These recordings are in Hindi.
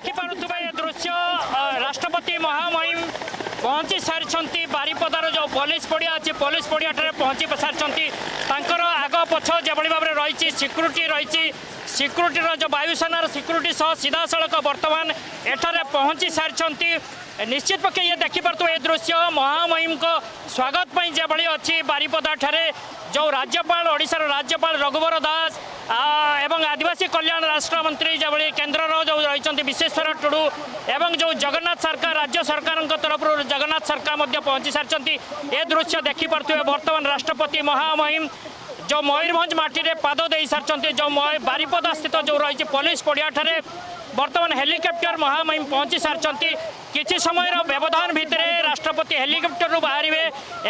ଦେଖିପାରୁଥିବା ଏ ଦୃଶ୍ୟ ରାଷ୍ଟ୍ରପତି ମହାମହିମ ପହଞ୍ଚି ସାରିଛନ୍ତି ବାରିପଦାର ଯେଉଁ ପୋଲିସ ପଡ଼ିଆ ଅଛି ପୋଲିସ ପଡ଼ିଆଠାରେ ପହଞ୍ଚି ସାରିଛନ୍ତି ତାଙ୍କର ଆଗ ପଛ ଯେଭଳି ଭାବରେ ରହିଛି ସିକ୍ୟୁରିଟି ରହିଛି ସିକ୍ୟୁରିଟିର ଯେଉଁ ବାୟୁସେନାର ସିକ୍ୟୁରିଟି ସହ ସିଧାସଳଖ ବର୍ତ୍ତମାନ ଏଠାରେ ପହଞ୍ଚି ସାରିଛନ୍ତି নিশ্চিত পক্ষে ইয়ে দেখিপার্থ এ দৃশ্য মহামহিম স্বাগত পাই যেভাবে অছি বারিপদা ঠারে যে রাজ্যপাল ওড়শার রাজ্যপাল রঘুবর দাস এবং আদিবাসী কল্যাণ ସ୍ୱରାଷ୍ଟ୍ରମନ୍ତ୍ରୀ ଯେଭଳି କେନ୍ଦ୍ରର ଯେଉଁ ରହିଛନ୍ତି ବିଶ୍ୱେଶ୍ୱର ଟୁଡ଼ୁ ଏବଂ ଯେଉଁ ଜଗନ୍ନାଥ ସରକାର ରାଜ୍ୟ ସରକାରଙ୍କ ତରଫରୁ ଜଗନ୍ନାଥ ସରକାର ମଧ୍ୟ ପହଞ୍ଚି ସାରିଛନ୍ତି ଏ ଦୃଶ୍ୟ ଦେଖିପାରୁଥିବେ ବର୍ତ୍ତମାନ ରାଷ୍ଟ୍ରପତି ମହାମହିମ ଯେଉଁ ମୟୂରଭଞ୍ଜ ମାଟିରେ ପାଦ ଦେଇ ସାରିଛନ୍ତି ଯେଉଁ ବାରିପଦା ସ୍ଥିତ ଯେଉଁ ରହିଛି ପୋଲିସ ପଡ଼ିଆଠାରେ ବର୍ତ୍ତମାନ ହେଲିକପ୍ଟର ମହାମହିମ ପହଞ୍ଚି ସାରିଛନ୍ତି কিছু সময়ের ব্যবধান ভিতরে রাষ্ট্রপতি হেলিকপ্টরু বাহারে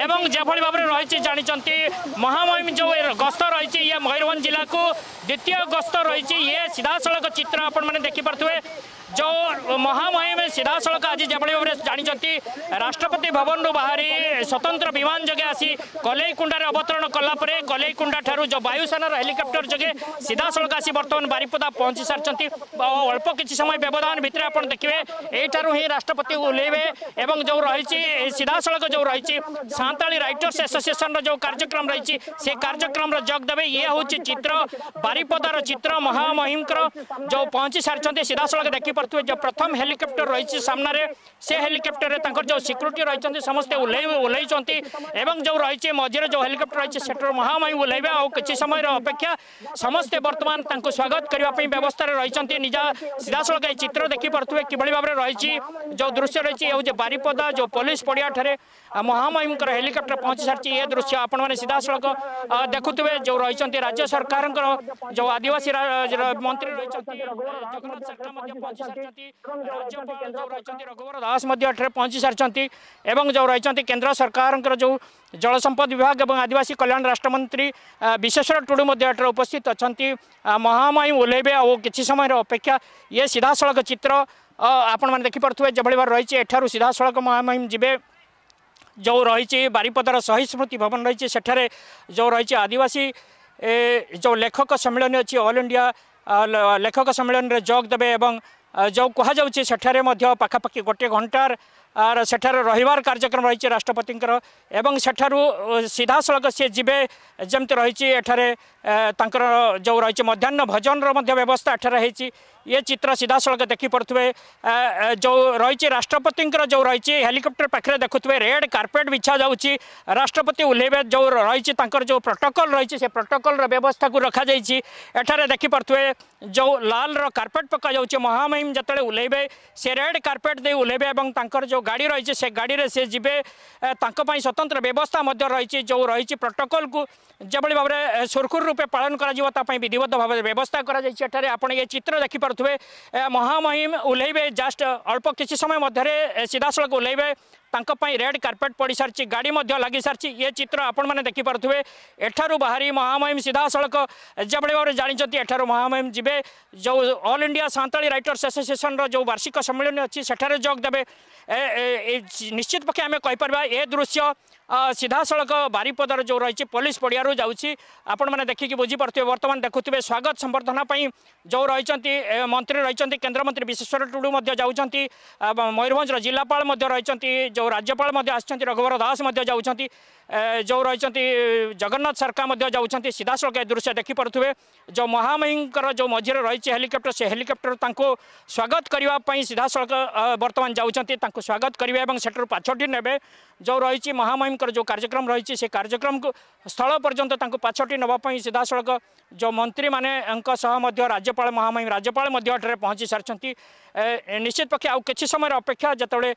এবং যেভাবে ভাবে রয়েছে জাঁচান মহামহিম যে গস্ত রয়েছে ইয়ে ময়ূরভঞ্জ জেলাকে দ্বিতীয় গস্ত রয়েছে ইয়ে সিধাসলখ চিত্র আপনার দেখিপারে जो महामहिम सीधासख आज जेभଳି ଭାବରେ ଜାଣିଛନ୍ତି ରାଷ୍ଟ୍ରପତି ଭବନରୁ ବାହାରି ସ୍ୱତନ୍ତ୍ର ବିମାନ ଯୋଗେ ଆସି କଲେଇକୁଣ୍ଡାରେ ଅବତରଣ କଲା ପରେ କଲେଇକୁଣ୍ଡା ଠାରୁ ଯେଉଁ ବାୟୁସେନାର ହେଲିକପ୍ଟର ଯୋଗେ ସିଧାସଳଖ ଆସି ବର୍ତ୍ତମାନ ବାରିପଦା ପହଞ୍ଚି ସାରିଛନ୍ତି ଅଳ୍ପ କିଛି ସମୟ ବ୍ୟବଧାନ ଭିତରେ ଆପଣ ଦେଖିବେ ଏଇଠାରୁ ହିଁ ରାଷ୍ଟ୍ର राष्ट्रपति ओल्लैबे जो रही सीधा सड़क जो रही सांताली रईटर्स एसोसीएसन रो कार्यक्रम रही कार्यक्रम जग देवे ये हूँ चित्र बारिपदार चित्र महामहिम जो पहुंची सारी सीधा सड़क देखी पार्थे जो प्रथम हेलिकप्टर रही सामने से हेलिकप्टर में जो सिक्यूरीटी रही समस्ते ओल्लैंट जो रही मझे जो हेलिकप्टर रही है महामहिम ओल्लैबे आ कि समय अपेक्षा समस्ते बर्तमान स्वागत करने व्यवस्था रही निजा सीधा सड़क चित्र देखिपे पार्थे कि रही जो दृश्य रही ये हूँ बारिपदा जो पुलिस पड़िया महामहिम हेलिकप्टर पहुंची सारी ये दृश्य आपण मैंने सड़क देखुए जो रही राज्य सरकार जो आदिवासी मंत्री रही जगन्नाथ सरकार रघुवर दास पहुंची सारी जो रही केन्द्र सरकार जो जल संपद विभाग और आदिवासी कल्याण राष्ट्रमंत्री विश्वेश्वर टुडू उपस्थित अच्छा महामहिम ओल्लैबे और किसी समय अपेक्षा ये सीधा सड़क चित्र ଆପଣମାନେ ଦେଖିପାରୁଥିବେ ଯେଭଳି ଭାବରେ ରହିଛି ଏଠାରୁ ସିଧାସଳଖ ମହାମହିମ ଯିବେ ଯେଉଁ ରହିଛି ବାରିପଦାର ଶହୀଦ ସ୍ମୃତି ଭବନ ରହିଛି ସେଠାରେ ଯେଉଁ ରହିଛି ଆଦିବାସୀ ଯେଉଁ ଲେଖକ ସମ୍ମିଳନୀ ଅଛି ଅଲ୍ ଇଣ୍ଡିଆ ଲେଖକ ସମ୍ମିଳନୀରେ ଯୋଗ ଦେବେ ଏବଂ ଯେଉଁ କୁହାଯାଉଛି ସେଠାରେ ମଧ୍ୟ ପାଖାପାଖି ଗୋଟିଏ ଘଣ୍ଟାର ସେଠାରେ ରହିବାର କାର୍ଯ୍ୟକ୍ରମ ରହିଛି ରାଷ୍ଟ୍ରପତିଙ୍କର ଏବଂ ସେଠାରୁ ସିଧାସଳଖ ସିଏ ଯିବେ ଯେମିତି ରହିଛି ଏଠାରେ जो रही मध्यान भजन रवस्था एटी ये चित्र सीधा सड़क देखिपे जो रही राष्ट्रपति जो रही हेलिकप्टर पाखे देखुए रेड कारपेट बिछा जा राष्ट्रपति ओल्लैबे जो रही जो प्रोटोकल रही से प्रोटोकल व्यवस्था को रखा जाठार देखिपे जो लाल कारपेट पका महामहिम जिते ओल्लैबे से रेड कारपेट दे ओल्लैबे और जो गाड़ी रही से गाड़ी से जीवे स्वतंत्र व्यवस्था रही जो रही प्रोटोकल को जब भाव में सुरखुरु রূপে পালন করা তাপাই বিধিবদ্ধ ভাবে ব্যবস্থা করা যাই এখানে আপনার এই চিত্র দেখিপারে মহামহিম ওহ্লাইবে জাস্ট অল্প কিছু সময় মধ্যে সিধাসলখ ওহ্লাইবে रेड कारपेट पड़ सारी गाड़ी लग सारी ये चित्र आपण मैंने देखिपे एठार बाहरी महामहिम सीधा सड़क जो भाव जानते एठार महामहिम जी जो all India Santali writers association रो वार्षिक सम्मेलन अच्छी सेठे जोग देवे निश्चित पक्षे आम कहींपर ए दृश्य सीधा सड़क बारिपदार जो रही पुलिस पड़िया जाऊँ आप देखिक बुझीपे बर्तमान देखु स्वागत संवर्धनापी जो रही मंत्री रही केन्द्रमंत्री विश्वेश्वर टुडु जा मयूरभ जिलापा रही जो राज्यपाल आघुवर दास जो रही जगन्नाथ सरकार जाऊँच सीधासल यह दृश्य देखिपे जो महामहिम जो मझे रही हेलिकप्टर से हेलिकप्टर तक स्वागत करने सीधासल बर्तमान जाऊँच स्वागत करेंगे और सेठू ने जो रही महामहिम जो कार्यक्रम रही से कार्यक्रम को स्थल पर्यंत पाछटी नापी सीधासल जो मंत्री मैंने राज्यपाल महामहिम राज्यपाल पहुँची सारी निश्चित पक्षे आउ कि समय अपेक्षा जिते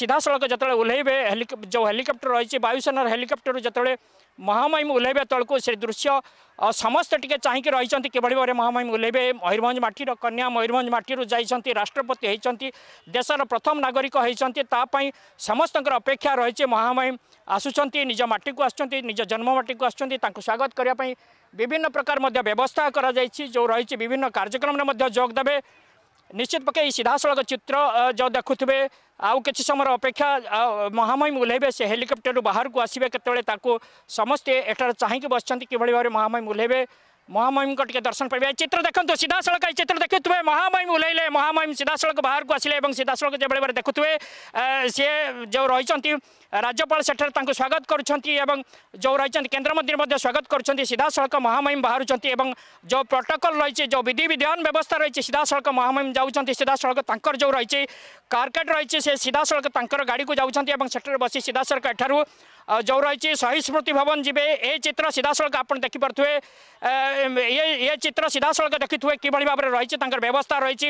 सीधासल ଯେତେବେଳେ ଓହ୍ଲାଇବେ ଯେଉଁ ହେଲିକପ୍ଟର ରହିଛି ବାୟୁସେନାର ହେଲିକପ୍ଟରରୁ ଯେତେବେଳେ ମହାମହିମ ଓହ୍ଲାଇବେ ତଳକୁ ସେ ଦୃଶ୍ୟ ସମସ୍ତେ ଟିକେ ଚାହିଁକି ରହିଛନ୍ତି କିଭଳି ଭାବରେ ମହାମହିମ ଓହ୍ଲାଇବେ ମୟୂରଭଞ୍ଜ ମାଟିର କନ୍ୟା ମୟୂରଭଞ୍ଜ ମାଟିରୁ ଯାଇଛନ୍ତି ରାଷ୍ଟ୍ରପତି ହୋଇଛନ୍ତି ଦେଶର ପ୍ରଥମ ନାଗରିକ ହୋଇଛନ୍ତି ତା ପାଇଁ ସମସ୍ତଙ୍କର ଅପେକ୍ଷା ରହିଛି ମହାମହିମ ଆସୁଛନ୍ତି ନିଜ ମାଟିକୁ ଆସୁଛନ୍ତି ନିଜ ଜନ୍ମ ମାଟିକୁ ଆସୁଛନ୍ତି ତାଙ୍କୁ ସ୍ୱାଗତ କରିବା ପାଇଁ ବିଭିନ୍ନ ପ୍ରକାର ମଧ୍ୟ ବ୍ୟବସ୍ଥା କରାଯାଇଛି ଯେଉଁ ରହିଛି ବିଭିନ୍ନ କାର୍ଯ୍ୟକ୍ରମରେ ମଧ୍ୟ ଯୋଗ ଦେବେ ନିଶ୍ଚିତ ପକ୍ଷେ ଏହି ସିଧାସଳଖ ଚିତ୍ର ଯେଉଁ ଦେଖୁଥିବେ ଆଉ କିଛି ସମୟର ଅପେକ୍ଷା ମହାମହିମ ଓହ୍ଲାଇବେ ସେ ହେଲିକପ୍ଟରରୁ ବାହାରକୁ ଆସିବେ କେତେବେଳେ ତାକୁ ସମସ୍ତେ ଏଠାରେ ଚାହିଁକି ବସିଛନ୍ତି କିଭଳି ଭାବରେ ମହାମହିମ ଓହ୍ଲାଇବେ महामहिम के दर्शन पाइबे चित्र देखु सीधासल चित्र देखुए महामहिम ओह्ल महामहिम सीधासल बाहर को आसिले और सीधासल जो बेले देखुए सी जो रही राज्यपाल सेठार स्वागत कर रही केन्द्रमंत्री स्वागत कर सीधासल महामहिम बाहर जो प्रोटोकल रही जो विधि विधान व्यवस्था रही सीधा सीधासल महामहिम जाऊँच सीधासल जो रही कारकेट रही से सीधासल गाड़ी को जाऊँच बस सीधासल एठार ଯେଉଁ ରହିଛି ଶହୀଦ ସ୍ମୃତି ଭବନ ଯିବେ ଏ ଚିତ୍ର ସିଧାସଳଖ ଆପଣ ଦେଖିପାରୁଥିବେ ଏ ଏ ଚିତ୍ର ସିଧାସଳଖ ଦେଖିଥିବେ କିଭଳି ଭାବରେ ରହିଛି ତାଙ୍କର ବ୍ୟବସ୍ଥା ରହିଛି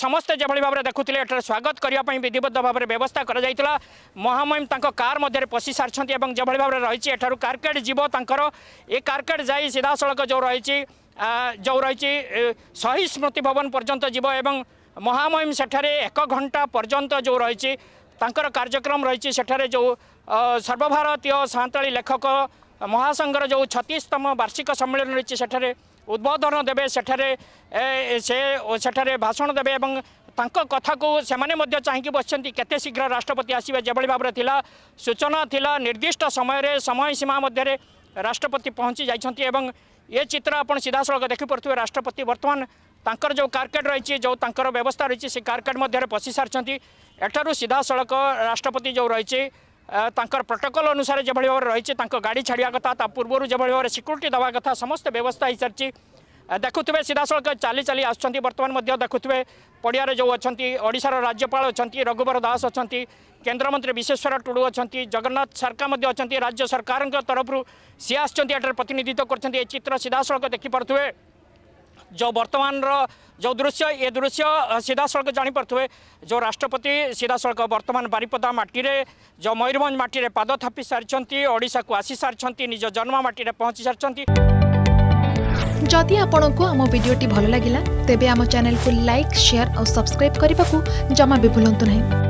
ସମସ୍ତେ ଯେଭଳି ଭାବରେ ଦେଖୁଥିଲେ ଏଠାରେ ସ୍ୱାଗତ କରିବା ପାଇଁ ବିଧିବଦ୍ଧ ଭାବରେ ବ୍ୟବସ୍ଥା କରାଯାଇଥିଲା ମହାମହିମ ତାଙ୍କ କାର୍ ମଧ୍ୟରେ ପଶି ସାରିଛନ୍ତି ଏବଂ ଯେଭଳି ଭାବରେ ରହିଛି ଏଠାରୁ କାର୍କେଡ଼ ଯିବ ତାଙ୍କର ଏ କାର୍କେଟ୍ ଯାଇ ସିଧାସଳଖ ଯେଉଁ ରହିଛି ଯେଉଁ ରହିଛି ଶହୀଦ ସ୍ମୃତି ଭବନ ପର୍ଯ୍ୟନ୍ତ ଯିବ ଏବଂ ମହାମହିମ ସେଠାରେ ଏକ ଘଣ୍ଟା ପର୍ଯ୍ୟନ୍ତ ଯେଉଁ ରହିଛି तांकर कार्यक्रम रहतालि लेखक महासङ्घ जो छतिसतम वार्षिक सम्मिल रहेछ उद्वोधन दबारेठाषण देव कथाक बसि केत शीघ्र राष्ट्रपति आसि जभरि भावर थाहा सूचना इला निर्ष्ट समयले समयसीमा राष्ट्रपति पहुँच य चित्र आउँछ सिधासल देखिपर्थ्यो राष्ट्रपति बर्तन ତାଙ୍କର ଯେଉଁ କାର୍କେଟ୍ ରହିଛି ଯେଉଁ ତାଙ୍କର ବ୍ୟବସ୍ଥା ରହିଛି ସେ କାର୍କେଟ୍ ମଧ୍ୟରେ ପଶି ସାରିଛନ୍ତି ଏଠାରୁ ସିଧାସଳଖ ରାଷ୍ଟ୍ରପତି ଯେଉଁ ରହିଛି ତାଙ୍କର ପ୍ରୋଟୋକଲ୍ ଅନୁସାରେ ଯେଭଳି ଭାବରେ ରହିଛି ତାଙ୍କ ଗାଡ଼ି ଛାଡ଼ିବା କଥା ତା ପୂର୍ବରୁ ଯେଭଳି ଭାବରେ ସିକ୍ୟୁରିଟି ଦେବା କଥା ସମସ୍ତ ବ୍ୟବସ୍ଥା ହୋଇସାରିଛି ଦେଖୁଥିବେ ସିଧାସଳଖ ଚାଲି ଚାଲି ଆସୁଛନ୍ତି ବର୍ତ୍ତମାନ ମଧ୍ୟ ଦେଖୁଥିବେ ପଡ଼ିଆରେ ଯେଉଁ ଅଛନ୍ତି ଓଡ଼ିଶାର ରାଜ୍ୟପାଳ ଅଛନ୍ତି ରଘୁବର ଦାସ ଅଛନ୍ତି କେନ୍ଦ୍ରମନ୍ତ୍ରୀ ବିଶ୍ୱେଶ୍ୱର ଟୁଡୁ ଅଛନ୍ତି ଜଗନ୍ନାଥ ସରକାର ମଧ୍ୟ ଅଛନ୍ତି ରାଜ୍ୟ ସରକାରଙ୍କ ତରଫରୁ ସିଏ ଆସିଛନ୍ତି ଏଠାରେ ପ୍ରତିନିଧିତ୍ୱ କରୁଛନ୍ତି ଏ ଚିତ୍ର ସିଧାସଳଖ ଦେଖିପାରୁଥିବେ जो बर्तमान रो जो दृश्य ए दृश्य सीधासख जानिपे जो राष्ट्रपति सीधासख बर्तमान बारिपदा माटिरे जो मयूरभञ्ज माटिरे पाद थापि को आसी सारी निज जन्म माटिरे पहुँचि सारि जदि आपणको आम भिडी भल लागिला तेबे आम को लाइक सेयार और सब्सक्राइब को जमा भी भूलु